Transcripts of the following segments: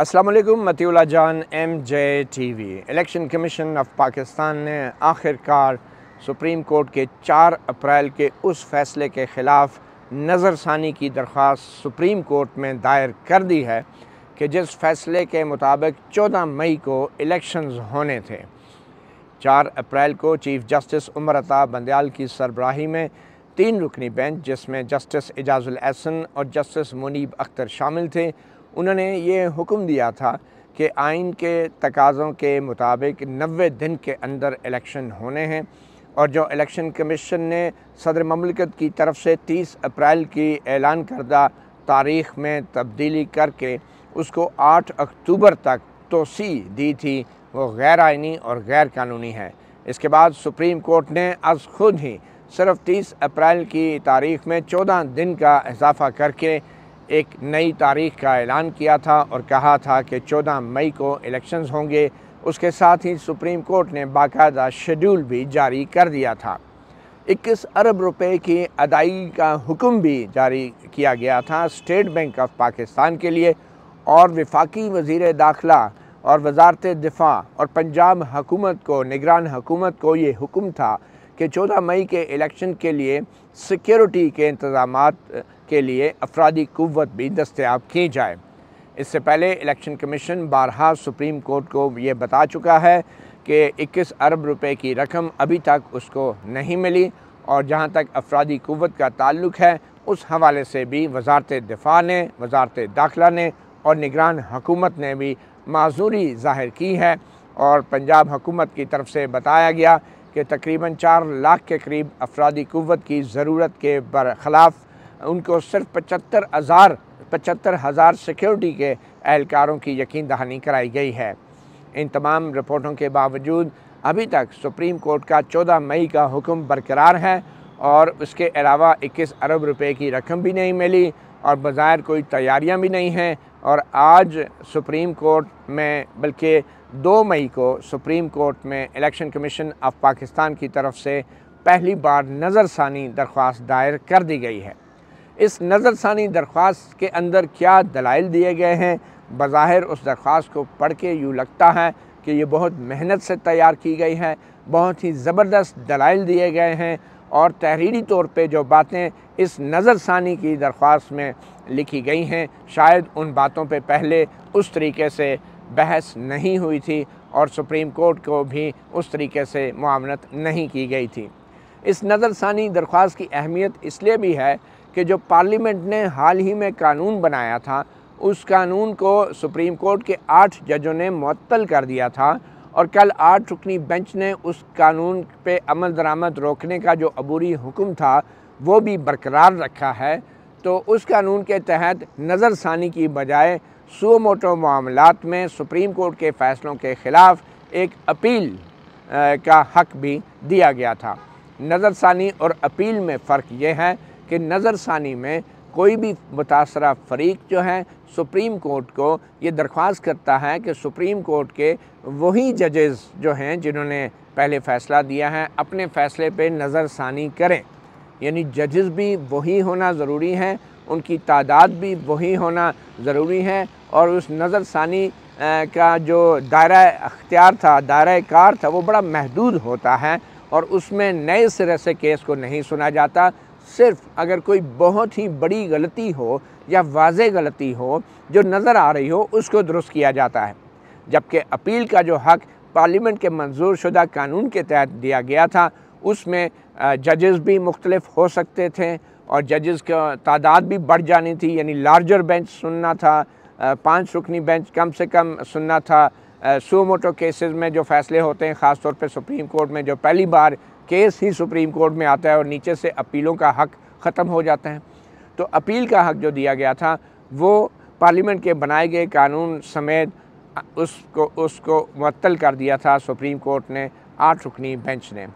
असलम मतीला जान M J T V election commission of Pakistan ने आखिरकार सुप्रीम कोर्ट के 4 अप्रैल के उस फैसले के ख़िलाफ़ नज़रसानी की दरख्वास्त सुप्रीम कोर्ट में दायर कर दी है कि जिस फैसले के मुताबिक 14 मई को इलेक्शंस होने थे 4 अप्रैल को चीफ जस्टिस उमर अता बंदयाल की सरबराही में तीन रुकनी बेंच जिसमें जस्टिस एजाजुल एहसन और जस्टिस मुनीब अख्तर शामिल थे उन्होंने ये हुक्म दिया था कि आइन के तकाज़ों के मुताबिक नबे दिन के अंदर इलेक्शन होने हैं और जो इलेक्शन कमीशन ने सदर ममलिकत की तरफ से 30 अप्रैल की ऐलान करदा तारीख़ में तब्दीली करके उसको 8 अक्टूबर तक तोसी दी थी वो गैर आइनी और गैर कानूनी है इसके बाद सुप्रीम कोर्ट ने आज खुद ही सिर्फ 30 अप्रैल की तारीख में 14 दिन का इजाफा करके एक नई तारीख का ऐलान किया था और कहा था कि 14 मई को इलेक्शंस होंगे उसके साथ ही सुप्रीम कोर्ट ने बाकायदा शेड्यूल भी जारी कर दिया था 21 अरब रुपए की अदाई का हुक्म भी जारी किया गया था स्टेट बैंक ऑफ पाकिस्तान के लिए और विफाकी वजीर दाखिला और वजारत दिफा और पंजाब हकूमत को निगरान हकूमत को ये हुक्म था कि 14 मई के इलेक्शन के लिए सिक्योरिटी के इंतजाम के लिए अफराधी कुत भी दस्तियाब की जाए इससे पहले इलेक्शन कमीशन बारहा सुप्रीम कोर्ट को ये बता चुका है कि 21 अरब रुपए की रकम अभी तक उसको नहीं मिली और जहाँ तक अफराधी कुत का ताल्लुक है उस हवाले से भी वजारत दिफा ने वजारत दाखिला ने और निगरान हुकूमत ने भी माजूरी ज़ाहिर की है और पंजाब हकूमत की तरफ से बताया गया कि तकरीबन चार लाख के करीब अफराधी कुत की ज़रूरत के बरखिलाफ़ उनको सिर्फ पचहत्तर हज़ार पचहत्तर हज़ार सिक्योरिटी के एहलकारों की यकीन दहानी कराई गई है इन तमाम रिपोर्टों के बावजूद अभी तक सुप्रीम कोर्ट का चौदह मई का हुक्म बरकरार है और उसके अलावा इक्कीस अरब रुपये की रकम भी नहीं मिली और बाज़ाहिर कोई तैयारियां भी नहीं हैं और आज सुप्रीम कोर्ट में बल्कि 2 मई को सुप्रीम कोर्ट में इलेक्शन कमीशन ऑफ पाकिस्तान की तरफ से पहली बार नज़रसानी दरख्वास्त दायर कर दी गई है इस नज़रसानी दरख्वास्त के अंदर क्या दलाइल दिए गए हैं बज़ाहिर उस दरख्वास्त को पढ़ के यूँ लगता है कि ये बहुत मेहनत से तैयार की गई है बहुत ही ज़बरदस्त दलाइल दिए गए हैं और तहरीरी तौर पे जो बातें इस नज़रसानी की दरख्वास्त में लिखी गई हैं शायद उन बातों पे पहले उस तरीके से बहस नहीं हुई थी और सुप्रीम कोर्ट को भी उस तरीके से मामनत नहीं की गई थी इस नज़रसानी दरख्वास्त की अहमियत इसलिए भी है कि जो पार्लियामेंट ने हाल ही में कानून बनाया था उस कानून को सुप्रीम कोर्ट के आठ जजों ने मअतल कर दिया था और कल आठ रुकनी बेंच ने उस कानून पे अमल दरामद रोकने का जो अबूरी हुक्म था वो भी बरकरार रखा है तो उस कानून के तहत नज़रसानी की बजाय सो मोटो मामलात में सुप्रीम कोर्ट के फ़ैसलों के ख़िलाफ़ एक अपील का हक भी दिया गया था नज़रसानी और अपील में फ़र्क ये है कि नज़रसानी में कोई भी मुतासर फरीक जो है सुप्रीम कोर्ट को ये दरख्वास्त करता है कि सुप्रीम कोर्ट के वही जजेस जो हैं जिन्होंने पहले फ़ैसला दिया है अपने फ़ैसले पे नज़रसानी करें यानी जजेस भी वही होना ज़रूरी है उनकी तादाद भी वही होना ज़रूरी है और उस नज़रसानी का जो दायरा अख्तियार था दायरा कार था वो बड़ा महदूद होता है और उसमें नए सिरे से केस को नहीं सुना जाता सिर्फ अगर कोई बहुत ही बड़ी गलती हो या वाज गलती हो जो नज़र आ रही हो उसको दुरुस्त किया जाता है जबकि अपील का जो हक पार्लियामेंट के मंजूर शुदा कानून के तहत दिया गया था उसमें जजेस भी मुख्तलफ हो सकते थे और जजेस का तादाद भी बढ़ जानी थी यानी लार्जर बेंच सुनना था पांच रुकनी बेंच कम से कम सुनना था सो मोटो केसेस में जो फैसले होते हैं ख़ास तौर पे सुप्रीम कोर्ट में जो पहली बार केस ही सुप्रीम कोर्ट में आता है और नीचे से अपीलों का हक ख़त्म हो जाता है तो अपील का हक जो दिया गया था वो पार्लियामेंट के बनाए गए कानून समेत उसको उसको मतल कर दिया था सुप्रीम कोर्ट ने आठ रुकनी बेंच ने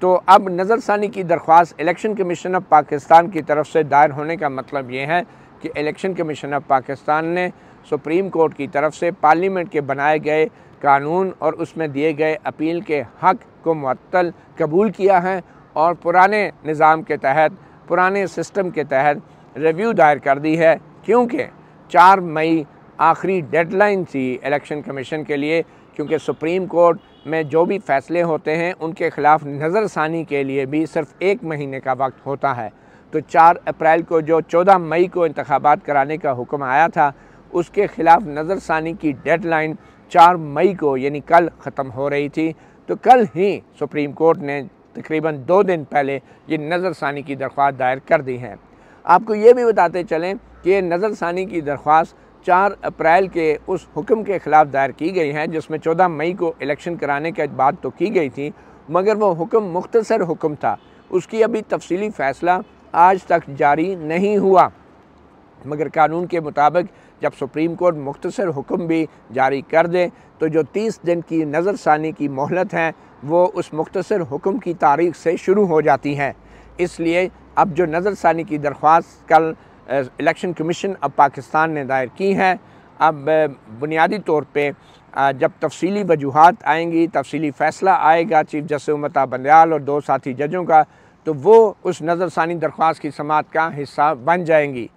तो अब नज़रसानी की दरख्वास्त इलेक्शन कमीशन ऑफ पाकिस्तान की तरफ से दायर होने का मतलब ये है कि इलेक्शन कमीशन ऑफ पाकिस्तान ने सुप्रीम कोर्ट की तरफ से पार्लियामेंट के बनाए गए कानून और उसमें दिए गए अपील के हक़ को मतल कबूल किया है और पुराने निज़ाम के तहत पुराने सिस्टम के तहत रिव्यू दायर कर दी है क्योंकि चार मई आखिरी डेडलाइन थी इलेक्शन कमीशन के लिए क्योंकि सुप्रीम कोर्ट में जो भी फैसले होते हैं उनके ख़िलाफ़ नज़रसानी के लिए भी सिर्फ एक महीने का वक्त होता है तो चार अप्रैल को जो चौदह मई को इंतबात कराने का हुक्म आया था उसके ख़िलाफ़ नज़रसानी की डेडलाइन चार मई को यानी कल ख़त्म हो रही थी तो कल ही सुप्रीम कोर्ट ने तकरीबन दो दिन पहले ये नज़रसानी की दरख्वास्त दायर कर दी है आपको ये भी बताते चलें कि ये नज़रसानी की दरख्वास्त चार अप्रैल के उस हुक्म के ख़िलाफ़ दायर की गई है जिसमें चौदह मई को इलेक्शन कराने की बात तो की गई थी मगर वो हुक्म मुख्तसर हुक्म था उसकी अभी तफसीली फ़ैसला आज तक जारी नहीं हुआ मगर कानून के मुताबिक जब सुप्रीम कोर्ट मुख्तसर हुक्म भी जारी कर दे तो जो तीस दिन की नज़रसानी की मोहलत है वो उस मुख्तसर हुक्म की तारीख से शुरू हो जाती है इसलिए अब जो नज़रसानी की दरख्वास्त कल इलेक्शन कमीशन अब पाकिस्तान ने दायर की है अब बुनियादी तौर पर जब तफसली वजूहत आएंगी तफसीली फ़ैसला आएगा चीफ जस्टिस उमता बंदयाल और दो साथी जजों का तो वो उस नज़रसानी दरख्वास्त की समात का हिस्सा बन जाएंगी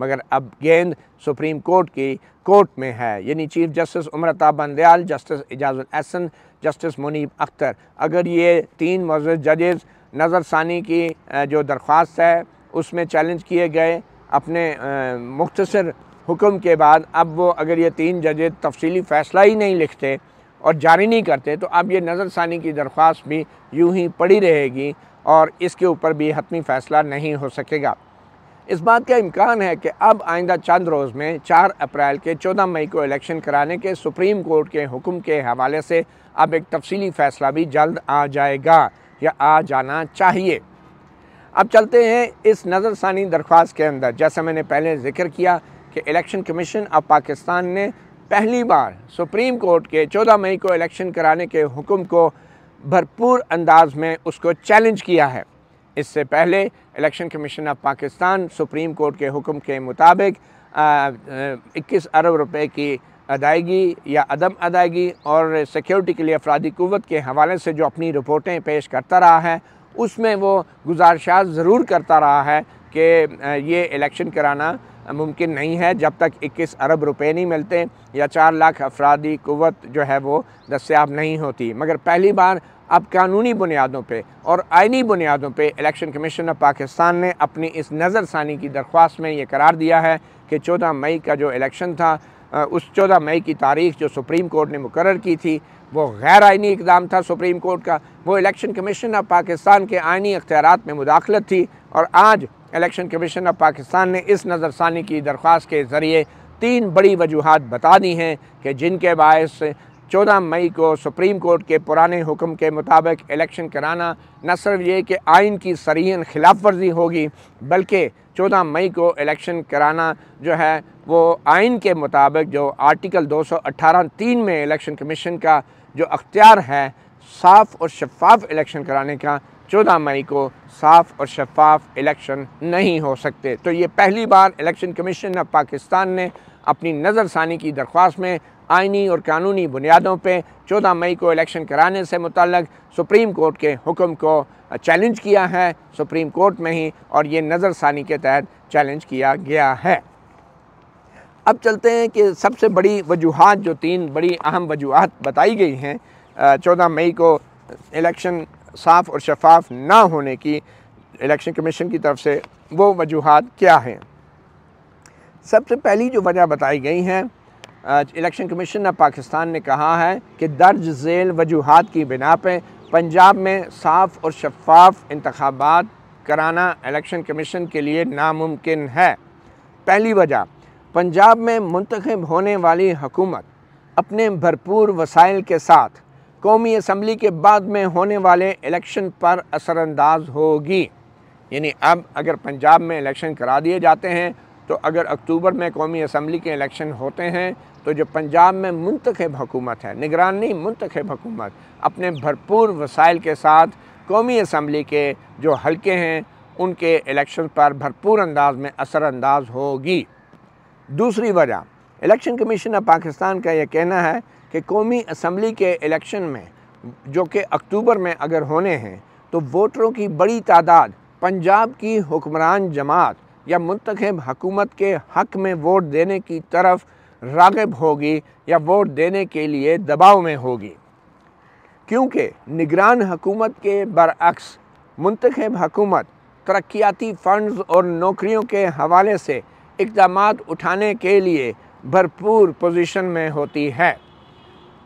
मगर अब गेंद सुप्रीम कोर्ट की कोर्ट में है यानी chief justice Umar Ata Bandial justice Ijazul Ahsan justice Munib Akhtar अगर ये तीन मज़ जजेस नज़रसानी की जो दरख्वास्त है उसमें चैलेंज किए गए अपने मुख्तर हुक्म के बाद अब वो अगर ये तीन जजे तफसीली फ़ैसला ही नहीं लिखते और जारी नहीं करते तो अब ये नज़रसानी की दरख्वास्त भी यूं ही पड़ी रहेगी और इसके ऊपर भी हतमी फ़ैसला नहीं हो सकेगा इस बात का इम्कान है कि अब आइंदा चंद रोज़ में 4 अप्रैल के 14 मई को इलेक्शन कराने के सुप्रीम कोर्ट के हुक्म के हवाले से अब एक तफसली फ़ैसला भी जल्द आ जाएगा या आ जाना चाहिए अब चलते हैं इस नज़रसानी दरख्वास्त के अंदर जैसा मैंने पहले जिक्र किया कि इलेक्शन कमीशन ऑफ पाकिस्तान ने पहली बार सुप्रीम कोर्ट के 14 मई को इलेक्शन कराने के हुक्म को भरपूर अंदाज में उसको चैलेंज किया है इससे पहले election commission of Pakistan supreme court के हुक्म के मुताबिक इक्कीस अरब रुपए की अदायगी या अदम अदायगी और सिक्योरिटी के लिए अफराधी कुत के हवाले से जो अपनी रिपोर्टें पेश करता रहा है उसमें वो गुजारिशात ज़रूर करता रहा है कि ये इलेक्शन कराना मुमकिन नहीं है जब तक 21 अरब रुपए नहीं मिलते या चार लाख अफराधी कुत जो है वो दस्याब नहीं होती मगर पहली बार अब कानूनी बुनियादों पर और आइनी बुनियादों पर इलेक्शन कमीशन ऑफ पाकिस्तान ने अपनी इस नज़रसानी की दरख्वास्त में ये करार दिया है कि चौदह मई का जो इलेक्शन था उस चौदह मई की तारीख जो सुप्रीम कोर्ट ने मुकर की थी वो गैर आइनी इकदाम था सुप्रीम कोर्ट का वो इलेक्शन कमीशन ऑफ पाकिस्तान के आइनी अख्तियार में मुदाखलत थी और आज इलेक्शन कमीशन ऑफ पाकिस्तान ने इस नज़रसानी की दरख्वास्त के ज़रिए तीन बड़ी वजूहत बता दी हैं कि जिनके बायस 14 मई को सुप्रीम कोर्ट के पुराने हुक्म के मुताबिक इलेक्शन कराना न सिर्फ ये कि आइन की सरीहन खिलाफ वर्जी होगी बल्कि 14 मई को इलेक्शन कराना जो है वो आइन के मुताबिक जो आर्टिकल 218 तीन में इलेक्शन कमीशन का जो अख्तियार है साफ़ और शफाफ इलेक्शन कराने का चौदह मई को साफ और शफाफ इलेक्शन नहीं हो सकते तो ये पहली बार इलेक्शन कमीशन ऑफ पाकिस्तान ने अपनी नज़रसानी की दरख्वास्त में आइनी और कानूनी बुनियादों पर चौदह मई को इलेक्शन कराने से मुतल सुप्रीम कोर्ट के हुक्म को चैलेंज किया है सुप्रीम कोर्ट में ही और ये नज़रसानी के तहत चैलेंज किया गया है अब चलते हैं कि सबसे बड़ी वजूहत जो तीन बड़ी अहम वजूहत बताई गई हैं चौदह मई को इलेक्शन साफ और शफाफ ना होने की इलेक्शन कमीशन की तरफ से वो वजूहत क्या हैं सबसे पहली जो वजह बताई गई हैं इलेक्शन कमीशन ऑफ पाकिस्तान ने कहा है कि दर्ज झेल वजूहत की बिना पर पंजाब में साफ और शफाफ इंतबात कराना इलेक्शन कमीशन के लिए नामुमकिन है पहली वजह पंजाब में मंतखब होने वाली हुकूमत अपने भरपूर वसाइल के साथ कौमी असम्बली के बाद में होने वाले इलेक्शन पर असरानंदाज होगी यानी अब अगर पंजाब में इलेक्शन करा दिए जाते हैं तो अगर अक्टूबर में कौमी असम्बली के इलेक्शन होते हैं तो जो पंजाब में मुंतखब हुकूमत है निगरानी मुंतखब हुकूमत अपने भरपूर वसाइल के साथ कौमी असम्बली के जो हल्के हैं उनके इलेक्शन पर भरपूर अंदाज में असरानंदाज होगी दूसरी वजह इलेक्शन कमीशन ऑफ पाकिस्तान का यह कहना है कि कौमी असम्बली के इलेक्शन में जो कि अक्टूबर में अगर होने हैं तो वोटरों की बड़ी तादाद पंजाब की हुक्मरान जमात या मंतखब हकूमत के हक में वोट देने की तरफ रागब होगी या वोट देने के लिए दबाव में होगी क्योंकि निगरान हकूमत के बरक्स मंतखब हकूमत तरक्याती फ़ंड्स और नौकरियों के हवाले से इकदाम उठाने के लिए भरपूर पोजीशन में होती है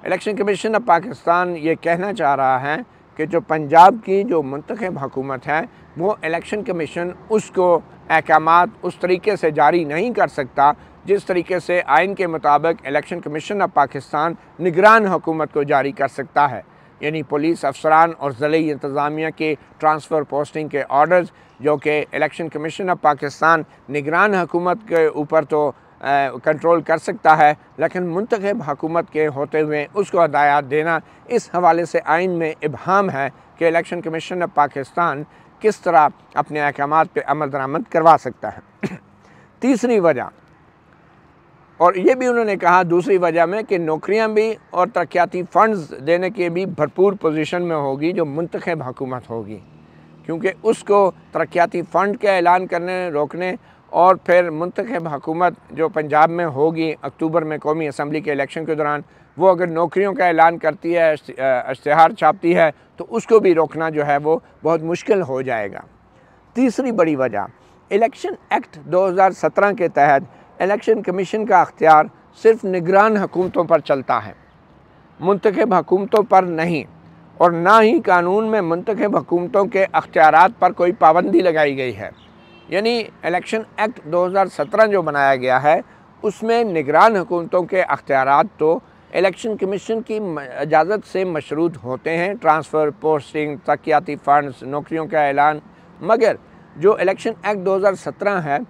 इलेक्शन कमीशन ऑफ पाकिस्तान ये कहना चाह रहा है कि जो पंजाब की जो मंतखब हुकूमत है वो इलेक्शन कमीशन उसको अहकाम उस तरीके से जारी नहीं कर सकता जिस तरीके से आइन के मुताबिक इलेक्शन कमीशन ऑफ पाकिस्तान निगरान हुकूमत को जारी कर सकता है यानी पुलिस अफसरान और ज़िली इंतज़ामिया के ट्रांसफ़र पोस्टिंग के ऑर्डर्स जो कि इलेक्शन कमीशन ऑफ पाकिस्तान निगरान हुकूमत के ऊपर तो कंट्रोल कर सकता है लेकिन मंतखब हकूमत के होते हुए उसको हदायत देना इस हवाले से आइन में इबहम है कि इलेक्शन कमीशन ऑफ पाकिस्तान किस तरह अपने अहकाम पर अमल दरामद करवा सकता है तीसरी वजह और ये भी उन्होंने कहा दूसरी वजह में कि नौकरियां भी और तरक्याती फ़ंड्स देने के भी भरपूर पोजीशन में होगी जो मंतखब हुकूमत होगी क्योंकि उसको तरक्याती फ़ंड का ऐलान करने रोकने और फिर मंतखब हुकूमत जो पंजाब में होगी अक्टूबर में कौमी असम्बली के इलेक्शन के दौरान वो अगर नौकरियों का ऐलान करती है इश्तहार छापती है तो उसको भी रोकना जो है वो बहुत मुश्किल हो जाएगा तीसरी बड़ी वजह इलेक्शन एक्ट 2017 के तहत इलेक्शन कमीशन का अख्तियार सिर्फ निगरान हुकूमतों पर चलता है मंतखब हुकूमतों पर नहीं और ना ही कानून में मंतखब हुकूमतों के अख्तियार पर कोई पाबंदी लगाई गई है यानी इलेक्शन एक्ट 2017 जो बनाया गया है उसमें निगरान हुकूमतों के अख्तियार तो इलेक्शन कमीशन की इजाज़त से मशरूत होते हैं ट्रांसफ़र पोस्टिंग तकियाती फ़ंड्स नौकरियों का ऐलान मगर जो इलेक्शन एक्ट दो हज़ार सत्रह है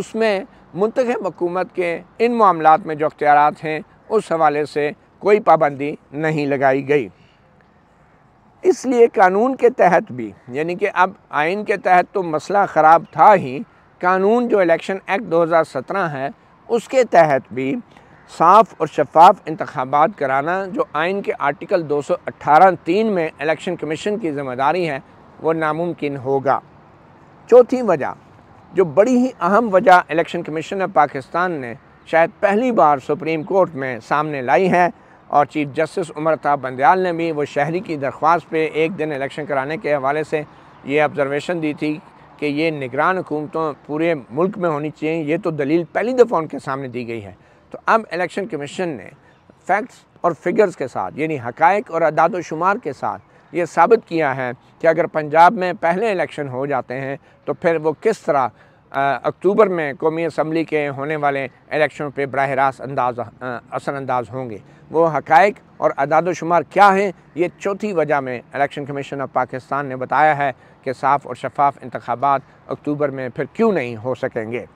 उसमें मंतखब हुकूमत के इन मामलों में जो अख्तियार हैं उस हवाले से कोई पाबंदी नहीं लगाई गई इसलिए कानून के तहत भी यानी कि अब आइन के तहत तो मसला ख़राब था ही कानून जो इलेक्शन एक्ट 2017 है उसके तहत भी साफ़ और शफाफ इंतबात कराना जो आइन के आर्टिकल दो सौ अट्ठारह तीन में इलेक्शन कमीशन की जिम्मेदारी है वो नामुमकिन होगा चौथी वजह जो बड़ी ही अहम वजह इलेक्शन कमीशन ऑफ पाकिस्तान ने शायद पहली बार सुप्रीम कोर्ट में सामने लाई है और चीफ जस्टिस उमर ताब बंदयाल ने भी वो शहरी की दरख्वास्त पे एक दिन इलेक्शन कराने के हवाले से ये ऑब्ज़रवेशन दी थी कि ये निगरान हुकूमतों पूरे मुल्क में होनी चाहिए ये तो दलील पहली दफ़ा उनके सामने दी गई है तो अब इलेक्शन कमीशन ने फैक्ट्स और फिगर्स के साथ यानी हकायक और अदाद शुमार के साथ ये साबित किया है कि अगर पंजाब में पहले इलेक्शन हो जाते हैं तो फिर वो किस तरह अक्टूबर में कौमी असम्बली के होने वाले इलेक्शन पर बरह रास्त अंदाज असरानंदाज होंगे वो हकायक और अदाद शुमार क्या हैं ये चौथी वजह में इलेक्शन कमीशन ऑफ पाकिस्तान ने बताया है कि साफ़ और शफाफ इंतबात अक्टूबर में फिर क्यों नहीं हो सकेंगे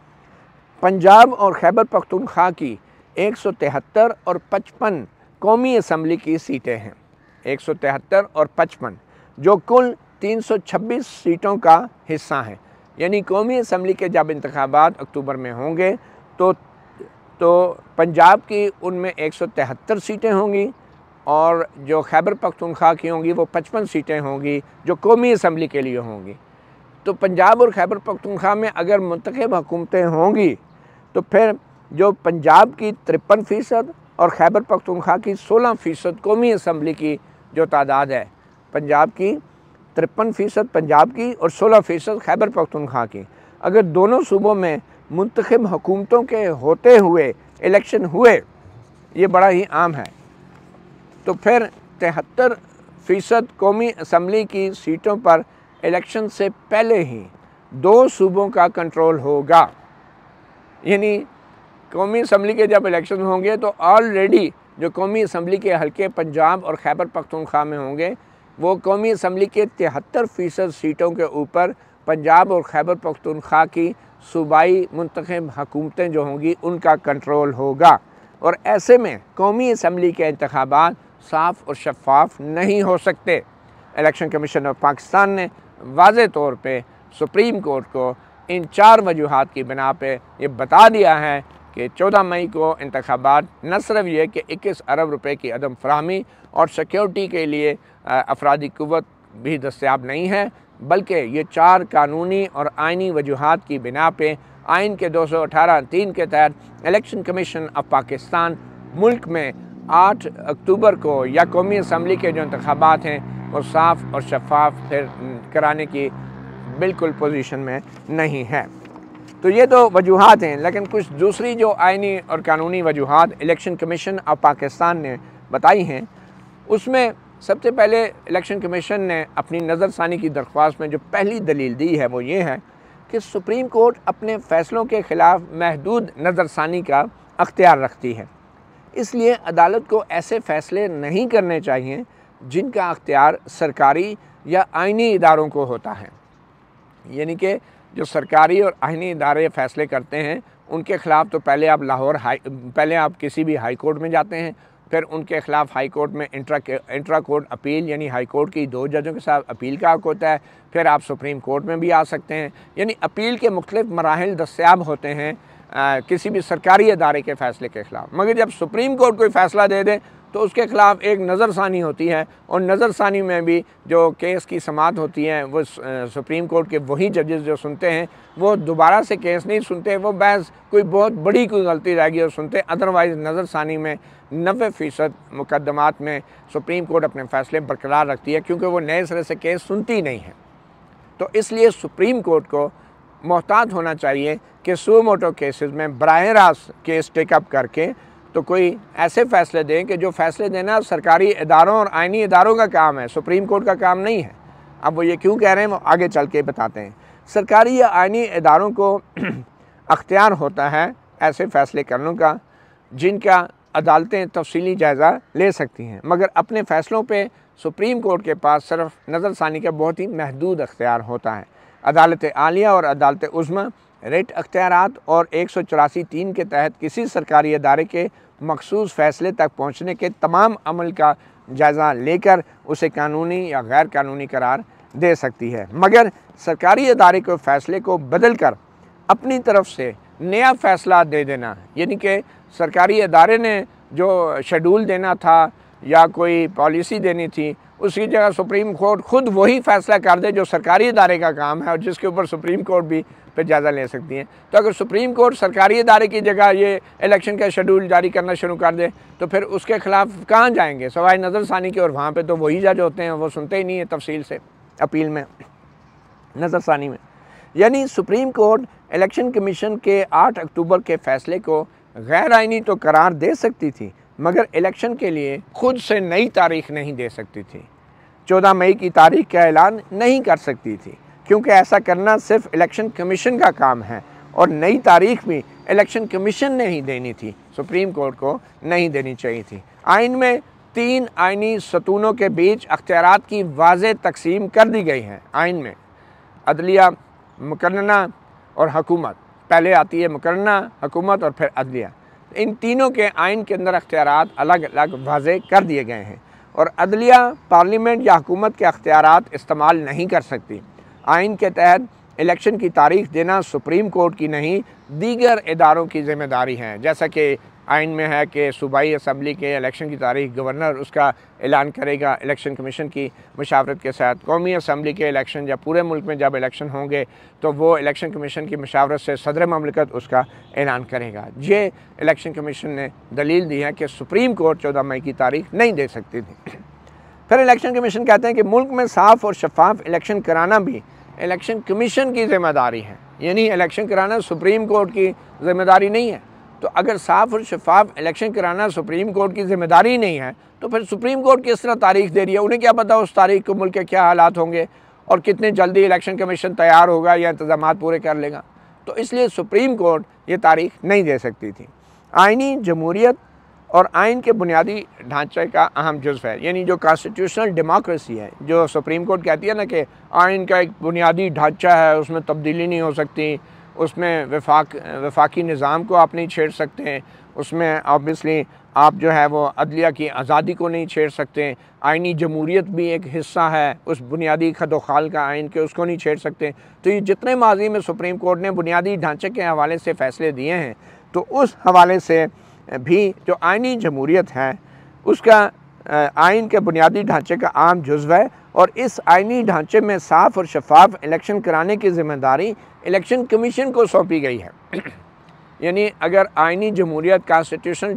पंजाब और खैबर पखतनखा की 173 और 55 कौमी असम्बली की सीटें हैं 173 और 55 जो कुल 326 सीटों का हिस्सा हैं यानी कौमी असम्बली के जब इंतबात अक्टूबर में होंगे तो तो पंजाब की उनमें 173 सीटें होंगी और जो खैबर पख्तूनख्वा की होंगी वो 55 सीटें होंगी जो कौमी असम्बली के लिए होंगी तो पंजाब और खैबर पख्तूनख्वा में अगर मंतखब हुकूमतें होंगी तो फिर जो पंजाब की तिरपन फ़ीसद और खैबर पख्तूनख्वा की सोलह फ़ीसद कौमी असम्बली की जो तादाद है पंजाब की तिरपन फ़ीसद पंजाब की और सोलह फ़ीसद खैबर पख्तूनख्वा की अगर दोनों सूबों में मंतखब हुकूमतों के होते हुए इलेक्शन हुए ये बड़ा ही आम है तो फिर तिहत्तर फ़ीसद कौमी असम्बली की सीटों पर इलेक्शन से पहले ही दो सूबों का कंट्रोल होगा यानी कौमी असम्बली के जब इलेक्शन होंगे तो ऑलरेडी जो कौमी असम्बली के हल्के पंजाब और खैबर पखतनख्वा में होंगे वो कौमी असम्बली के तिहत्तर फ़ीसद सीटों के ऊपर पंजाब और खैबर पख्तूनख्वा की सूबाई मंतखब हकूमतें जो होंगी उनका कंट्रोल होगा और ऐसे में कौमी असम्बली के इंतबात साफ और शफाफ नहीं हो सकते इलेक्शन कमीशन ऑफ पाकिस्तान ने वाज तौर पर सुप्रीम कोर्ट को इन चार वजूहत की बिना पर यह बता दिया है कि 14 मई को इंतबात न सिर्फ ये कि 21 अरब रुपए की अदम फ्राहमी और सिक्योरिटी के लिए अफराधी कुत भी दस्याब नहीं है बल्कि ये चार कानूनी और आइनी वजूहत की बिना पर आइन के दो सौ अठारह तीन के तहत इलेक्शन कमीशन ऑफ पाकिस्तान मुल्क में आठ अक्टूबर को या कौमी असम्बली के जो इंतबात हैं वो साफ़ और शफाफ फिर कराने की बिल्कुल पोजीशन में नहीं है तो ये तो वजूहत हैं लेकिन कुछ दूसरी जो आइनी और कानूनी वजूहत इलेक्शन कमीशन ऑफ पाकिस्तान ने बताई हैं उसमें सबसे पहले इलेक्शन कमीशन ने अपनी नज़रसानी की दरख्वास्त में जो पहली दलील दी है वो ये है कि सुप्रीम कोर्ट अपने फ़ैसलों के ख़िलाफ़ महदूद नज़रसानी का अख्तियार रखती है इसलिए अदालत को ऐसे फ़ैसले नहीं करने चाहिए जिनका अख्तियार सरकारी या आइनी इदारों को होता है यानी कि जो सरकारी और आइनी इदारे फैसले करते हैं उनके ख़िलाफ़ तो पहले आप लाहौर हाई पहले आप किसी भी हाई कोर्ट में जाते हैं फिर उनके ख़िलाफ़ हाई कोर्ट में इंट्रा इंट्रा कोर्ट अपील यानी हाई कोर्ट की दो जजों के साथ अपील का हक होता है फिर आप सुप्रीम कोर्ट में भी आ सकते हैं यानी अपील के मुख्तफ मराहल दस्याब होते हैं आ, किसी भी सरकारी अदारे के फ़ैसले के ख़िलाफ़ मगर जब सुप्रीम कोर्ट कोई फ़ैसला दे दे तो उसके ख़िलाफ़ एक नज़रसानी होती है और नज़रसानी में भी जो केस की समात होती है वो सुप्रीम कोर्ट के वही जजेस जो सुनते हैं वो दोबारा से केस नहीं सुनते वो बहस कोई बहुत बड़ी कोई गलती रह गई और सुनते अदरवाइज़ नज़रसानी में नबे फ़ीसद मुकदमात में सुप्रीम कोर्ट अपने फ़ैसले बरकरार रखती है क्योंकि वो नए सिरे से केस सुनती नहीं है तो इसलिए सुप्रीम कोर्ट को मोहतात होना चाहिए कि सो मोटो केसेस में बरह रास्त केस टेकअप करके तो कोई ऐसे फ़ैसले दें कि जो फ़ैसले देना सरकारी इदारों और आइनी इदारों का काम है सुप्रीम कोर्ट का काम नहीं है अब वो ये क्यों कह रहे हैं वो आगे चल के बताते हैं सरकारी या आइनी इदारों को अख्तियार होता है ऐसे फ़ैसले करने का जिनका अदालतें तफसली जायज़ा ले सकती हैं मगर अपने फ़ैसलों पर सुप्रीम कोर्ट के पास सिर्फ नज़रसानी का बहुत ही महदूद अख्तियार होता है अदालत आलिया और अदालत उज़मा रेट अख्तियार और एक सौ चौरासी तीन के तहत किसी सरकारी अदारे के मखसूस फैसले तक पहुँचने के तमाम अमल का जायज़ा लेकर उसे कानूनी या गैर कानूनी करार दे सकती है मगर सरकारी अदारे को फैसले को बदल कर अपनी तरफ से नया फैसला दे देना यानी कि सरकारी अदारे ने जो शेड्यूल देना था या कोई पॉलिसी देनी थी उसकी जगह सुप्रीम कोर्ट खुद वही फैसला कर दे जो सरकारी अदारे का काम है और जिसके ऊपर सुप्रीम कोर्ट भी पर जायज़ा ले सकती हैं तो अगर सुप्रीम कोर्ट सरकारी इदारे की जगह ये इलेक्शन का शेड्यूल जारी करना शुरू कर दे तो फिर उसके ख़िलाफ़ कहाँ जाएंगे सवाए नज़रसानी के और वहाँ पर तो वही जज होते हैं वो सुनते ही नहीं है तफसील से अपील में नजर सानी में यानी सुप्रीम कोर्ट इलेक्शन कमीशन के आठ अक्टूबर के फैसले को गैर आइनी तो करार दे सकती थी मगर इलेक्शन के लिए खुद से नई तारीख नहीं दे सकती थी चौदह मई की तारीख का ऐलान नहीं कर सकती थी क्योंकि ऐसा करना सिर्फ इलेक्शन कमीशन का काम है और नई तारीख भी इलेक्शन कमीशन ने ही देनी थी सुप्रीम कोर्ट को नहीं देनी चाहिए थी आइन में तीन आइनी सतूनों के बीच अख्तियार की वाज तकसीम कर दी गई हैं आइन में अदलिया मुकरना और हकूमत पहले आती है मुकरना हकूमत और फिर अदलिया इन तीनों के आइन के अंदर अख्तियार अलग अलग वाजे कर दिए गए हैं और अदलिया पार्लियामेंट या हकूमत के अख्तियार इस्तेमाल नहीं कर सकती आइन के तहत इलेक्शन की तारीख देना सुप्रीम कोर्ट की नहीं दीगर इदारों की जिम्मेदारी है जैसा कि आइन में है कि सूबाई असम्बली के इलेक्शन की तारीख गवर्नर उसका ऐलान करेगा इलेक्शन कमीशन की मशावरत के साथ कौमी असम्बली के इलेक्शन या पूरे मुल्क में जब इलेक्शन होंगे तो वो इलेक्शन कमीशन की मशावरत से सदर ममलिकत उसका ऐलान करेगा ये इलेक्शन कमीशन ने दलील दी है कि सुप्रीम कोर्ट चौदह मई की तारीख नहीं दे सकती थी फिर इलेक्शन कमीशन कहते हैं कि मुल्क में साफ़ और शफाफ इलेक्शन कराना भी इलेक्शन कमीशन की ज़िम्मेदारी है यानी इलेक्शन कराना सुप्रीम कोर्ट की ज़िम्मेदारी नहीं है तो अगर साफ और शफाफ इलेक्शन कराना सुप्रीम कोर्ट की जिम्मेदारी नहीं है तो फिर सुप्रीम कोर्ट किस तरह तारीख दे रही है उन्हें क्या पता उस तारीख को मुल्क के क्या हालात होंगे और कितने जल्दी इलेक्शन कमीशन तैयार होगा या इंतजाम पूरे कर लेगा तो इसलिए सुप्रीम कोर्ट ये तारीख नहीं दे सकती थी आइनी जमहूरीत और आइन के बुनियादी ढांचे का अहम जज्व है यानी जो कॉन्स्टिट्यूशनल डेमोक्रेसी है जो सुप्रीम कोर्ट कहती है ना कि आइन का एक बुनियादी ढांचा है उसमें तब्दीली नहीं हो सकती उसमें वफाक वफाकी निज़ाम को आप नहीं छेड़ सकते उसमें ऑब्वियसली आप जो है वो अदलिया की आज़ादी को नहीं छेड़ सकते आइनी जमूरीत भी एक हिस्सा है उस बुनियादी खदोखाल का आइन के उसको नहीं छेड़ सकते तो ये जितने माजी में सुप्रीम कोर्ट ने बुनियादी ढांचे के हवाले से फ़ैसले दिए हैं तो उस हवाले से भी जो आइनी जमूरीत है उसका आइन के बुनियादी ढांचे का आम जज्व है और इस आइनी ढांचे में साफ और शफाफ इलेक्शन कराने की जिम्मेदारी इलेक्शन कमीशन को सौंपी गई है यानी अगर आइनी जमूरीत कॉन्स्टिट्यूशन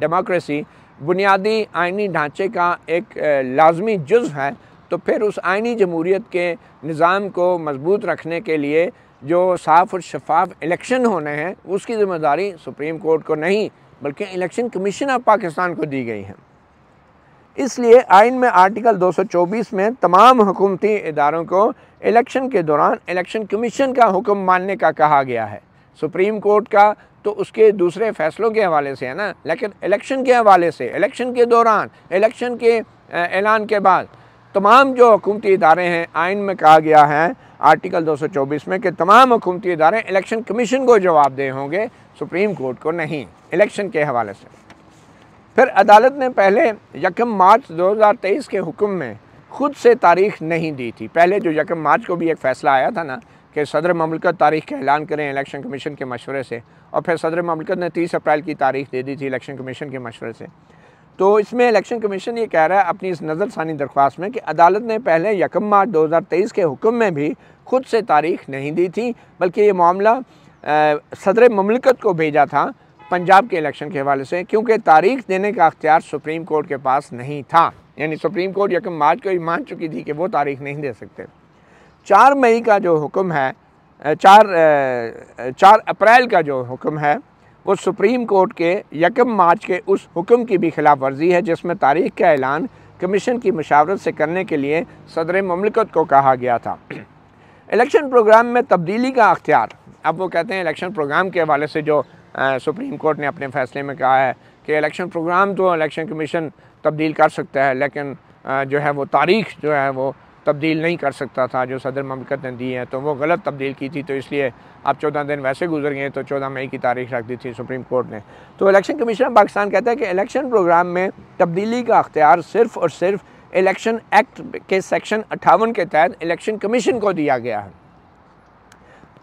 डेमोक्रेसी बुनियादी आइनी ढांचे का एक लाजमी जज्व है तो फिर उस आइनी जमूरीत के निज़ाम को मजबूत रखने के लिए जो साफ और शफाफ इलेक्शन होने हैं उसकी ज़िम्मेदारी सुप्रीम कोर्ट को नहीं बल्कि इलेक्शन कमीशन ऑफ पाकिस्तान को दी गई हैं इसलिए आइन में आर्टिकल 224 में तमाम हुकूमती इदारों को इलेक्शन के दौरान इलेक्शन कमीशन का हुक्म मानने का कहा गया है सुप्रीम कोर्ट का तो उसके दूसरे फैसलों के हवाले से है ना लेकिन इलेक्शन के हवाले से इलेक्शन के दौरान इलेक्शन के ऐलान के बाद तमाम जो हुकूमती इदारे हैं आइन में कहा गया है आर्टिकल 224 में कि तमाम हुकूमती इदारे इलेक्शन कमीशन को जवाब दे होंगे सुप्रीम कोर्ट को नहीं इलेक्शन के हवाले से फिर अदालत ने पहले यकम मार्च 2023 के हुक्म में खुद से तारीख नहीं दी थी पहले जो यकम मार्च को भी एक फ़ैसला आया था ना कि सदर ममलकत तारीख का ऐलान करें इलेक्शन कमीशन के मशवरे से और फिर सदर ममलकत ने तीस अप्रैल की तारीख दे दी थी इलेक्शन कमीशन के मशवरे से तो इसमें इलेक्शन कमीशन ये कह रहा है अपनी इस नज़रसानी दरख्वास्त में कि अदालत ने पहले यकम मार्च 2023 के हुक्म में भी खुद से तारीख नहीं दी थी बल्कि ये मामला सदर ममलिकत को भेजा था पंजाब के इलेक्शन के हवाले से क्योंकि तारीख देने का अख्तियार सुप्रीम कोर्ट के पास नहीं था यानी सुप्रीम कोर्ट यकम मार्च को ही मान चुकी थी कि वो तारीख नहीं दे सकते चार मई का जो हुक्म है चार चार अप्रैल का जो हुक्म है वो सुप्रीम कोर्ट के यकम मार्च के उस हुक्म की भी खिलाफ वर्जी है जिसमें तारीख का ऐलान कमीशन की मशावरत से करने के लिए सदर ममलिकत को कहा गया था इलेक्शन प्रोग्राम में तब्दीली का अख्तियार अब वो कहते हैं इलेक्शन प्रोग्राम के हवाले से जो आ, सुप्रीम कोर्ट ने अपने फैसले में कहा है कि इलेक्शन प्रोग्राम तो इलेक्शन कमीशन तब्दील कर सकता है लेकिन आ, जो है वो तारीख जो है वो तब्दील नहीं कर सकता था जो सदर ममकत ने दी है तो वो गलत तब्दील की थी तो इसलिए अब चौदह दिन वैसे गुजर गए तो चौदह मई की तारीख रख दी थी सुप्रीम कोर्ट ने तो इलेक्शन कमीशन ऑफ पाकिस्तान कहता है कि इलेक्शन प्रोग्राम में तब्दीली का अख्तियार सिर्फ और सिर्फ इलेक्शन एक्ट के सेक्शन अट्ठावन के तहत इलेक्शन कमीशन को दिया गया है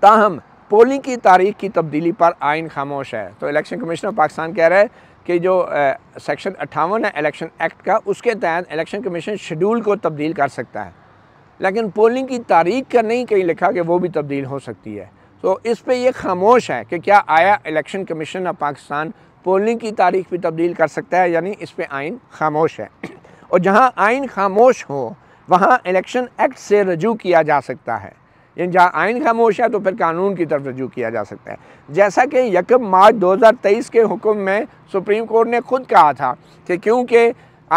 ताहम पोलिंग की तारीख की तब्दीली पर आइन खामोश है तो इलेक्शन कमीशन ऑफ पाकिस्तान कह रहा है कि जो सेक्शन अट्ठावन है इलेक्शन एक्ट का उसके तहत इलेक्शन कमीशन शेड्यूल को तब्दील कर सकता है लेकिन पोलिंग की तारीख का नहीं कहीं लिखा कि वो भी तब्दील हो सकती है तो इस पर यह खामोश है कि क्या आया election commission of Pakistan polling की तारीख भी तब्दील कर सकता है यानी इस पर आइन खामोश है और जहाँ आइन खामोश हो वहाँ इलेक्शन एक्ट से रजू किया जा सकता है यानी जहाँ आइन खामोश है तो फिर कानून की तरफ रजू किया जा सकता है जैसा कि यकम मार्च 2023 के हुक्म में सुप्रीम कोर्ट ने खुद कहा था कि क्योंकि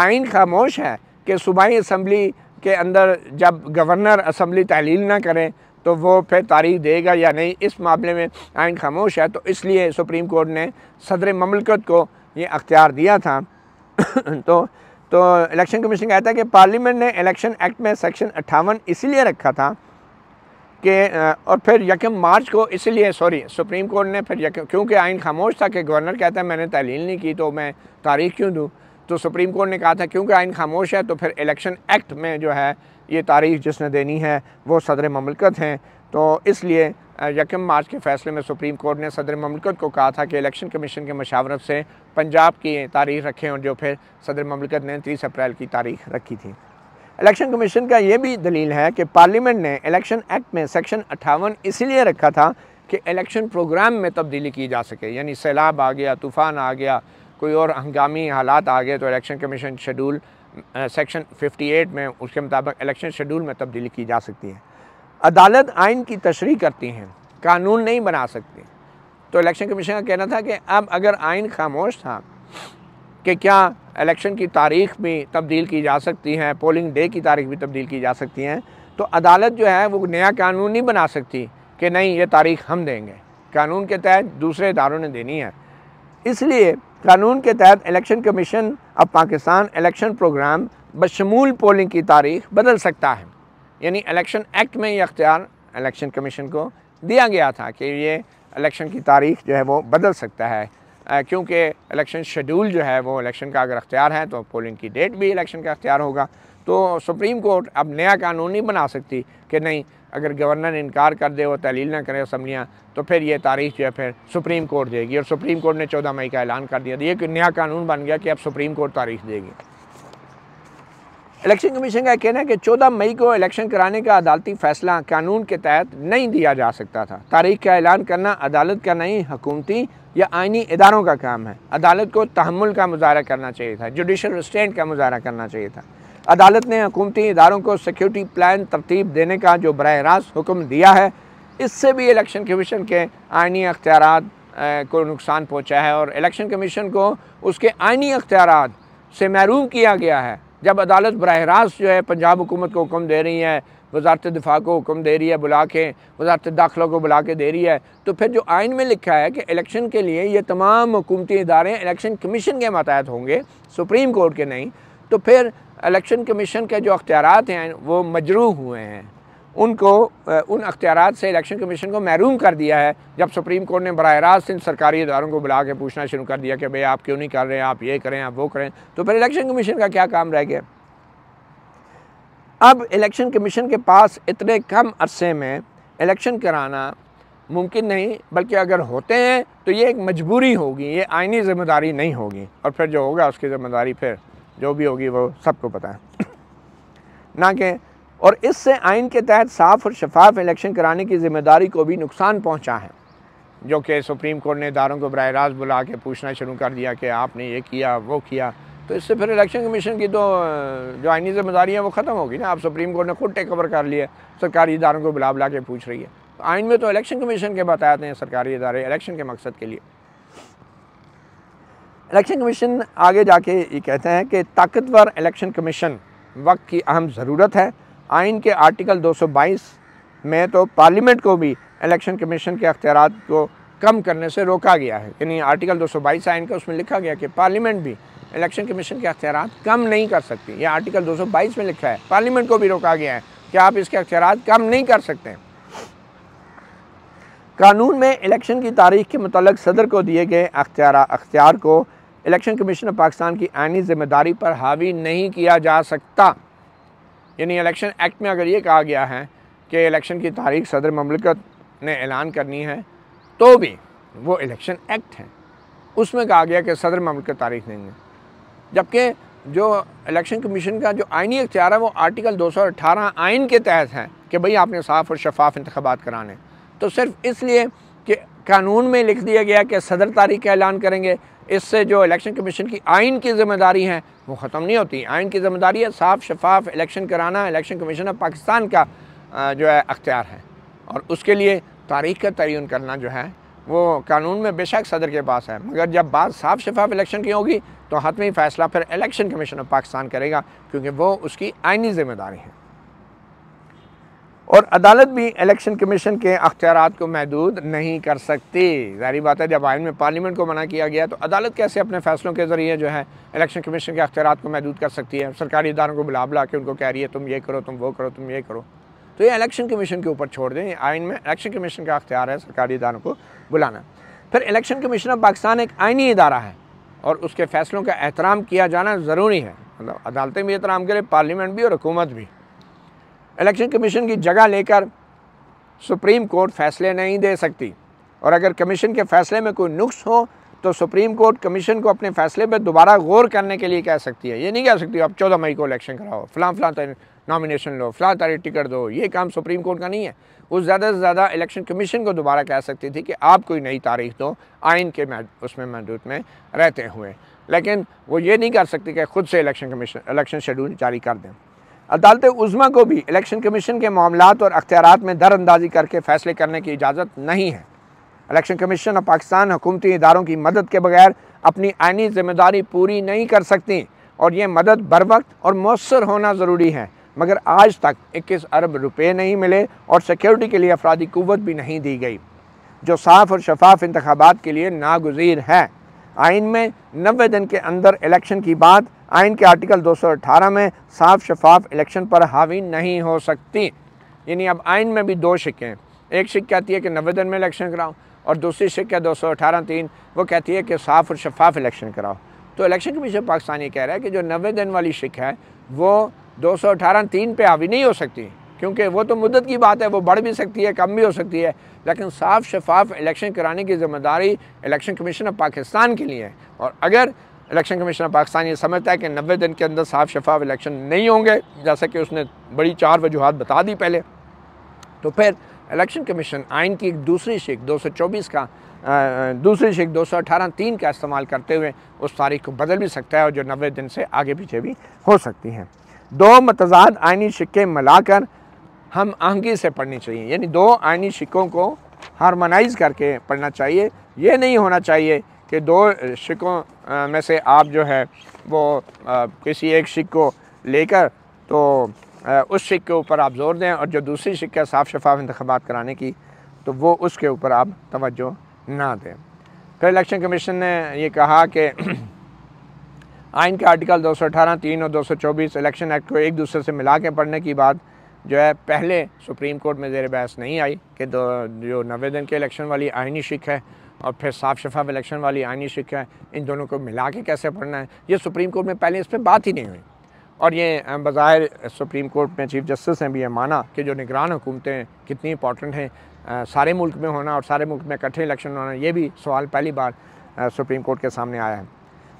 आइन खामोश है कि सूबाई असम्बली के अंदर जब गवर्नर असम्बली तहलील ना करें तो वो फिर तारीख देगा या नहीं इस मामले में आइन खामोश है तो इसलिए सुप्रीम कोर्ट ने सदर ममलकत को ये अख्तियार दिया था तो तो इलेक्शन कमीशन कहता है कि पार्लियामेंट ने इलेक्शन एक्ट में सेक्शन अट्ठावन इसीलिए रखा था कि और फिर यकम मार्च को इसलिए सॉरी सुप्रीम कोर्ट ने फिर क्योंकि आइन खामोश था कि गवर्नर कहता है मैंने तहलील नहीं की तो मैं तारीख क्यों दूँ तो सुप्रीम कोर्ट ने कहा था क्योंकि आइन खामोश है तो फिर इलेक्शन एक्ट में जो है ये तारीख जिसने देनी है वो सदर ममलकत हैं तो इसलिए यकम मार्च के फैसले में सुप्रीम कोर्ट ने सदर ममलकत को कहा था कि इलेक्शन कमीशन के मशावरत से पंजाब की तारीख रखें और जो फिर सदर ममलकत ने तीस अप्रैल की तारीख रखी थी इलेक्शन कमीशन का ये भी दलील है कि पार्लियामेंट ने इलेक्शन एक्ट में सेक्शन अट्ठावन इसलिए रखा था कि इलेक्शन प्रोग्राम में तब्दीली की जा सके यानी सैलाब आ गया तूफ़ान आ गया कोई और हंगामी हालात आ गए तो इलेक्शन कमीशन शेड्यूल सेक्शन 58 में उसके मुताबिक इलेक्शन शेड्यूल में तब्दीली की जा सकती है अदालत आइन की तशरी करती हैं कानून नहीं बना सकती तो इलेक्शन कमीशन का कहना था कि अब अगर आइन खामोश था कि क्या इलेक्शन की तारीख भी तब्दील की जा सकती है पोलिंग डे की तारीख भी तब्दील की जा सकती हैं तो अदालत जो है वो नया कानून नहीं बना सकती कि नहीं ये तारीख हम देंगे कानून के तहत दूसरे इदारों ने देनी है इसलिए कानून के तहत इलेक्शन कमीशन अब पाकिस्तान इलेक्शन प्रोग्राम बशमूल पोलिंग की तारीख बदल सकता है यानी इलेक्शन एक्ट में ये अख्तियार इलेक्शन कमीशन को दिया गया था कि ये इलेक्शन की तारीख जो है वो बदल सकता है क्योंकि इलेक्शन शेड्यूल जो है वो इलेक्शन का अगर अख्तियार है तो पोलिंग की डेट भी इलेक्शन का अख्तियार होगा तो सुप्रीम कोर्ट अब नया कानून नहीं बना सकती कि नहीं अगर गवर्नर इनकार कर दे वो तहलील ना करें असम्बलियाँ तो फिर ये तारीख जो है फिर सुप्रीम कोर्ट देगी और सुप्रीम कोर्ट ने चौदह मई का ऐलान कर दिया तो ये नया कानून बन गया कि अब सुप्रीम कोर्ट तारीख देगी इलेक्शन कमीशन का कहना है कि 14 मई को इलेक्शन कराने का अदालती फ़ैसला कानून के तहत नहीं दिया जा सकता था तारीख का ऐलान करना अदालत का नहीं हकूमती या आइनी इदारों का काम है अदालत को तहमुल का मुजाहरा करना चाहिए था जुडिशल रिस्टेंट का मुजाहरा करना चाहिए था अदालत ने हकूमती इदारों को सिक्योरिटी प्लान तरतीब देने का जो बरह रास्त हुक्म दिया है इससे भी इलेक्शन कमीशन के आइनी अख्तियार को नुकसान पहुँचा है और इलेक्शन कमीशन को उसके आइनी अख्तियार से महरूम किया गया है जब अदालत बरह रास्त जो है पंजाब हुकूमत को हुक्म दे रही है वजारत दिफा को हुक्म दे रही है बुला के वजारत दाखिलों को बुला के दे रही है तो फिर जो आइन में लिखा है कि इलेक्शन के लिए ये तमाम हुकूमती इदारे इलेक्शन कमीशन के मतहत होंगे सुप्रीम कोर्ट के नहीं तो फिर इलेक्शन कमीशन के जो अख्तियार हैं वो मजरू हुए हैं उनको उन अख्तियार से इलेक्शन कमीशन को महरूम कर दिया है जब सुप्रीम कोर्ट ने बरह रास्त इन सरकारी इदारों को बुला के पूछना शुरू कर दिया कि भाई आप क्यों नहीं कर रहे हैं आप ये करें आप वो करें तो फिर इलेक्शन कमीशन का क्या काम रह गया अब इलेक्शन कमीशन के पास इतने कम अरसे में इलेक्शन कराना मुमकिन नहीं बल्कि अगर होते हैं तो ये एक मजबूरी होगी ये आइनी ज़िम्मेदारी नहीं होगी और फिर जो होगा उसकी ज़िम्मेदारी फिर जो भी होगी वो सबको पता है ना कि और इससे आइन के तहत साफ और शफाफ इलेक्शन कराने की जिम्मेदारी को भी नुकसान पहुँचा है जो कि सुप्रीम कोर्ट ने इदारों को बरह रास्त बुला के पूछना शुरू कर दिया कि आपने ये किया वो किया तो इससे फिर इलेक्शन कमीशन की तो जो आइनी जिम्मेदारी है वो ख़त्म होगी ना आप सुप्रीम कोर्ट ने खुद टेक ओवर कर लिया सरकारी इदारों को बुला बुला के पूछ रही है तो आइन में तो इलेक्शन कमीशन के बताते हैं सरकारी इदारे इलेक्शन के मकसद के लिए इलेक्शन कमीशन आगे जाके ये कहते हैं कि ताकतवर इलेक्शन कमीशन वक्त की अहम ज़रूरत है आइन के आर्टिकल 222 में तो पार्लियामेंट को भी इलेक्शन कमीशन के अख्तियार को कम करने से रोका गया है यानी आर्टिकल 222 आइन का उसमें लिखा गया कि पार्लियामेंट भी इलेक्शन कमीशन के अख्तियार कम नहीं कर सकती यह आर्टिकल 222 में लिखा है पार्लियामेंट को भी रोका गया है कि आप इसके अख्तियार कम नहीं कर सकते कानून में इलेक्शन की तारीख के मतलब सदर को दिए गए अख्तियार अख्तियार को इलेक्शन कमीशन ऑफ पाकिस्तान की आइनी जिम्मेदारी पर हावी नहीं किया जा सकता यानी इलेक्शन एक्ट में अगर ये कहा गया है कि इलेक्शन की तारीख सदर ममलिकत ने ऐलान करनी है तो भी वो इलेक्शन एक्ट है उसमें कहा गया कि सदर ममलिकत तारीख नहीं है जबकि जो इलेक्शन कमीशन का जो आइनी इख्तियार है वो आर्टिकल 218 आइन के तहत है कि भई आपने साफ़ और शफाफ इंतबात कराने तो सिर्फ इसलिए कि कानून में लिख दिया गया कि सदर तारीख का ऐलान करेंगे इससे जो इलेक्शन कमीशन की आइन की जिम्मेदारी है वो ख़त्म नहीं होती आइन की जिम्मेदारी है साफ शफाफ इलेक्शन कराना इलेक्शन कमीशन ऑफ पाकिस्तान का जो है अख्तियार है और उसके लिए तारीख का तयन करना जो है वो कानून में बेशक सदर के पास है मगर जब बात साफ शफाफ इलेक्शन की होगी तो हतमी फ़ैसला फिर इलेक्शन कमीशन ऑफ पाकिस्तान करेगा क्योंकि वो उसकी आइनी जिम्मेदारी है और अदालत भी इलेक्शन कमीशन के अख्तियार को महदूद नहीं कर सकती जारी बात है जब आइन में पार्लियामेंट को मना किया गया तो अदालत कैसे अपने फैसलों के ज़रिए जो है इलेक्शन कमीशन के अख्तियार को महदूद कर सकती है सरकारी इदारों को बुला बुला के उनको कह रही है तुम ये करो तुम वो करो तुम ये करो तो ये इलेक्शन कमीशन के ऊपर छोड़ दें आइन में इलेक्शन कमीशन का अख्तियार है सरकारी इदारों को बुलाना फिर इलेक्शन कमीशन ऑफ पाकिस्तान एक आइनी इदारा है और उसके फैसलों का एहतराम किया जाना ज़रूरी है मतलब अदालतें भी एहतराम करें पार्लियामेंट भी और हुकूमत भी इलेक्शन कमीशन की जगह लेकर सुप्रीम कोर्ट फैसले नहीं दे सकती और अगर कमीशन के फैसले में कोई नुक्स हो तो सुप्रीम कोर्ट कमीशन को अपने फैसले पर दोबारा गौर करने के लिए कह सकती है ये नहीं कह सकती आप चौदह मई को इलेक्शन कराओ फ़लाँ फ़लाँ तारीख नॉमिनेशन लो फ़लाँ तारीख टिकट दो ये काम सुप्रीम कोर्ट का नहीं है उस ज़्यादा से ज़्यादा इलेक्शन कमीशन को दोबारा कह सकती थी कि आप कोई नई तारीख दो आइन के उसमें महदूद में रहते हुए लेकिन वो ये नहीं कर सकती कि ख़ुद से इलेक्शन कमीशन इलेक्शन शेड्यूल जारी कर दें अदालत उज़मा को भी इलेक्शन कमीशन के मामला और अख्तियार में दरअंदाजी करके फैसले करने की इजाज़त नहीं है इलेक्शन कमीशन और पाकिस्तान हुकूमती इदारों की मदद के बगैर अपनी आइनी जिम्मेदारी पूरी नहीं कर सकती और ये मदद बर वक्त और मौसर होना ज़रूरी है मगर आज तक 21 अरब रुपये नहीं मिले और सिक्योरिटी के लिए अफराधी कुत भी नहीं दी गई जो साफ़ और शफाफ इंतबात के लिए नागजीर है आइन में नब्बे दिन के अंदर इलेक्शन की बात आइन के आर्टिकल 218 में साफ शफाफ इलेक्शन पर हावी नहीं हो सकती यानी अब आइन में भी दो शिक्के हैं एक शिक कहती है कि नब्बे दिन में इलेक्शन कराओ और दूसरी शिक है दो सौ अठारह तीन वो कहती है कि साफ और शफाफ इलेक्शन कराओ तो इलेक्शन कमीशन पाकिस्तानी ये कह रहा है कि जो नब्बे दिन वाली शिक है वो दो सौ अठारह तीन पर हावी नहीं हो सकती क्योंकि वो तो मुद्दत की बात है वो बढ़ भी सकती है कम भी हो सकती है लेकिन साफ शफाफ इलेक्शन कराने की जिम्मेदारी इलेक्शन कमीशन ऑफ पाकिस्तान के लिए है और अगर इलेक्शन कमीशन ऑफ पाकिस्तान ये समझता है कि नबे दिन के अंदर साफ शफाफ इलेक्शन नहीं होंगे जैसा कि उसने बड़ी चार वजूहत बता दी पहले तो फिर इलेक्शन कमीशन आइन की एक दूसरी सौ चौबीस का दूसरी शिक दो सौ अठारह तीन का इस्तेमाल करते हुए उस तारीख को बदल भी सकता है और जो नबे दिन से आगे पीछे भी हो सकती हैं दो मतजाद आइनी शिक्के मिलाकर हम आहंगी से पढ़नी चाहिए यानी दो आयनी शिक्कों को हारमोनाइज करके पढ़ना चाहिए ये नहीं होना चाहिए कि दो शिक्कों में से आप जो है वो किसी एक शिक को लेकर तो उस शिक के ऊपर आप जोर दें और जो दूसरी शिक है साफ शफाफ इंतबात कराने की तो वो उसके ऊपर आप तवज्जो ना दें फिर इलेक्शन कमीशन ने ये कहा कि आइन के आर्टिकल 218 3 और 224 इलेक्शन एक्ट को एक दूसरे से मिला के पढ़ने की बात जो है पहले सुप्रीम कोर्ट में जेर बहस नहीं आई कि दो जो नवे दिन के इलेक्शन वाली आइनी शिक है और फिर साफ शफाफ इलेक्शन वाली आइनी शिक है इन दोनों को मिला के कैसे पढ़ना है ये सुप्रीम कोर्ट में पहले इस पर बात ही नहीं हुई और ये बाहर सुप्रीम कोर्ट में चीफ जस्टिस ने भी ये माना कि जो निगरान हुकूमतें कितनी इंपॉर्टेंट हैं सारे मुल्क में होना और सारे मुल्क में इकट्ठे इलेक्शन होना ये भी सवाल पहली बार सुप्रीम कोर्ट के सामने आया है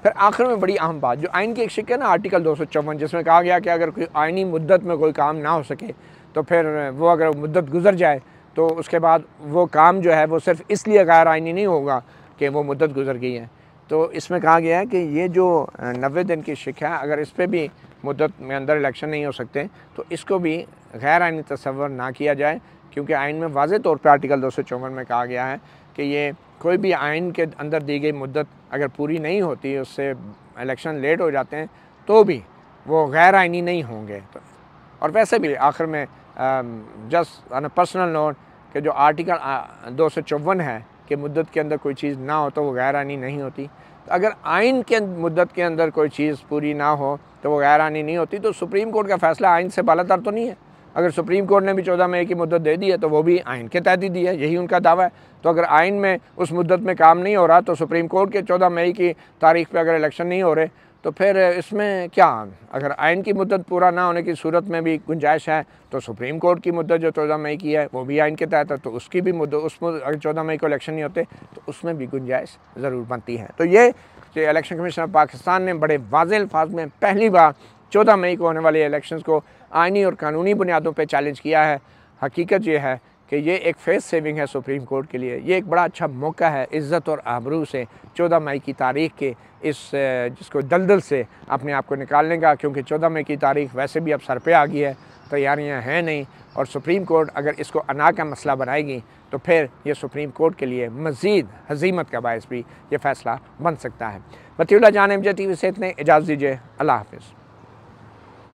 फिर आखिर में बड़ी अहम बात जो आइन की एक शिक है ना आर्टिकल दो जिसमें कहा गया कि अगर कोई आइनी मुद्दत में कोई काम ना हो सके तो फिर वो अगर मुद्दत गुजर जाए तो उसके बाद वो काम जो है वो सिर्फ इसलिए गैर आइनी नहीं होगा कि वो मुद्दत गुजर गई है तो इसमें कहा गया है कि ये जो नबे दिन की शिक है अगर इस पर भी मुद्दत में अंदर इलेक्शन नहीं हो सकते तो इसको भी गैर आइनी तस्वर ना किया जाए क्योंकि आइन में वाज तौर पर आर्टिकल दो में कहा गया है कि ये कोई भी आइन के अंदर दी गई मुद्दत अगर पूरी नहीं होती उससे इलेक्शन लेट हो जाते हैं तो भी वो गैर आइनी नहीं होंगे तो और वैसे भी आखिर में जस्ट ऑन पर्सनल नोट कि जो आर्टिकल दो सौ चौवन है कि मुद्दत के अंदर कोई चीज़ ना हो तो वो गैर आइनी नहीं होती तो अगर आइन के मुद्दत के अंदर कोई चीज़ पूरी ना हो तो वो गैर आनी नहीं होती तो सुप्रीम कोर्ट का फैसला आइन से बालातर तो नहीं है अगर सुप्रीम कोर्ट ने भी चौदह मई की मुद्दत दे दी है तो वो भी आइन के तहत ही दी है यही उनका दावा है तो अगर आइन में उस मुद्दत में काम नहीं हो रहा तो सुप्रीम कोर्ट के चौदह मई की तारीख पर अगर इलेक्शन नहीं हो रहे तो फिर इसमें क्या अगर आइन की मुद्दत पूरा ना होने की सूरत में भी गुंजाइश है तो सुप्रीम कोर्ट की मुद्दत जो चौदह मई की है वो भी आइन के तहत है तो उसकी भी मुद्दत उस अगर चौदह मई को इलेक्शन नहीं होते तो उसमें भी गुंजाइश ज़रूर बनती है तो ये इलेक्शन कमीशन ऑफ पाकिस्तान ने बड़े वाज अल्फाज में पहली बार चौदह मई को होने वाले इलेक्शन को आइनी और कानूनी बुनियादों पर चैलेंज किया है हकीकत यह है कि ये एक फेस सेविंग है सुप्रीम कोर्ट के लिए ये एक बड़ा अच्छा मौका है इज़्ज़त और आबरू से चौदह मई की तारीख के इस जिसको दलदल से अपने आप को निकालने का क्योंकि चौदह मई की तारीख वैसे भी अब सर पे आ गई है तैयारियां हैं नहीं और सुप्रीम कोर्ट अगर इसको अना का मसला बनाएगी तो फिर ये सुप्रीम कोर्ट के लिए मज़ीद हजीमत का बायस भी ये फैसला बन सकता है मतीला जान एम जे टी वी से इतने इजाज़ दीजिए अल्लाह हाफिज़